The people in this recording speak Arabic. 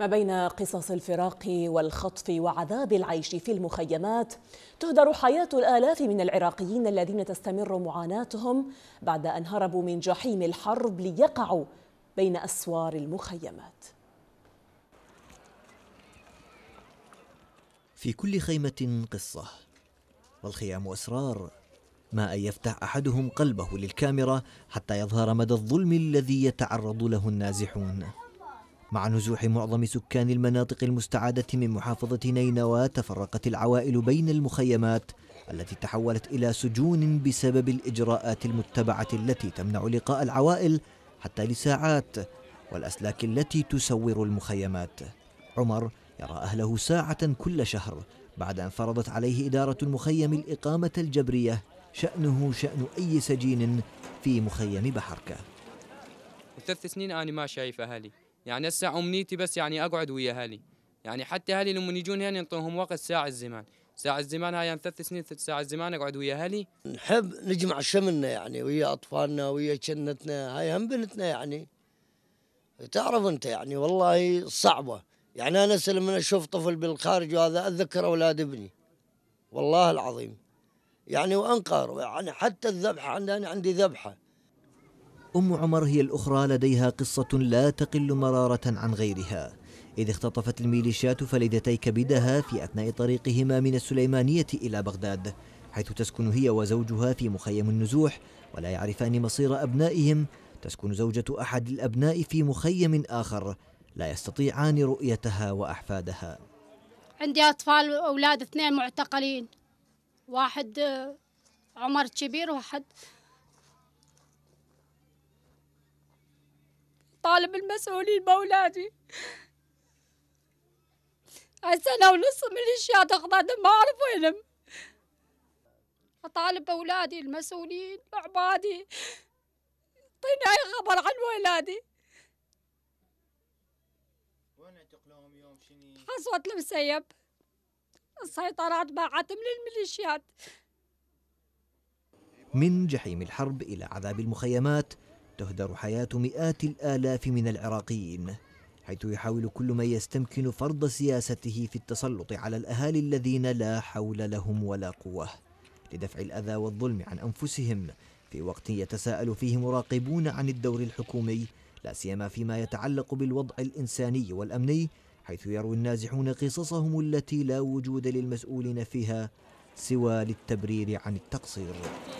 ما بين قصص الفراق والخطف وعذاب العيش في المخيمات تهدر حياة الآلاف من العراقيين الذين تستمر معاناتهم بعد أن هربوا من جحيم الحرب ليقعوا بين أسوار المخيمات في كل خيمة قصة والخيام أسرار ما أن يفتح أحدهم قلبه للكاميرا حتى يظهر مدى الظلم الذي يتعرض له النازحون مع نزوح معظم سكان المناطق المستعادة من محافظة نينوى تفرقت العوائل بين المخيمات التي تحولت إلى سجون بسبب الإجراءات المتبعة التي تمنع لقاء العوائل حتى لساعات والأسلاك التي تسور المخيمات عمر يرى أهله ساعة كل شهر بعد أن فرضت عليه إدارة المخيم الإقامة الجبرية شأنه شأن أي سجين في مخيم بحركة ثلاث سنين أنا ما شايف أهلي يعني هسه امنيتي بس يعني اقعد ويا اهلي يعني حتى اهلي لما يجون هنا نعطيهم وقت ساعه الزمان ساعة الزمان هاي يعني ثلاث سنين ثلاث ساعة الزمان اقعد ويا اهلي نحب نجمع شملنا يعني ويا اطفالنا ويا جنتنا هاي هم بنتنا يعني تعرف انت يعني والله صعبه يعني انا لما اشوف طفل بالخارج وهذا اتذكر اولاد ابني والله العظيم يعني وانقر يعني حتى الذبحه عندنا انا عندي ذبحه أم عمر هي الأخرى لديها قصة لا تقل مرارة عن غيرها إذ اختطفت الميليشيات فلدتي كبدها في أثناء طريقهما من السليمانية إلى بغداد حيث تسكن هي وزوجها في مخيم النزوح ولا يعرفان مصير أبنائهم تسكن زوجة أحد الأبناء في مخيم آخر لا يستطيعان رؤيتها وأحفادها عندي أطفال وأولاد اثنين معتقلين واحد آه، عمر كبير وواحد طالب المسؤولين باولادي سنة ونص ميليشيا تخضعت ما أعرف وينهم أطالب بأولادي المسؤولين عبادي طيني أي خبر عن ولادي وين اعتقلوهم يوم حصوة المسيب السيطرات باعتهم للميليشيات من جحيم الحرب إلى عذاب المخيمات تهدر حياة مئات الآلاف من العراقيين حيث يحاول كل من يستمكن فرض سياسته في التسلط على الأهالي الذين لا حول لهم ولا قوة لدفع الأذى والظلم عن أنفسهم في وقت يتساءل فيه مراقبون عن الدور الحكومي لا سيما فيما يتعلق بالوضع الإنساني والأمني حيث يروي النازحون قصصهم التي لا وجود للمسؤولين فيها سوى للتبرير عن التقصير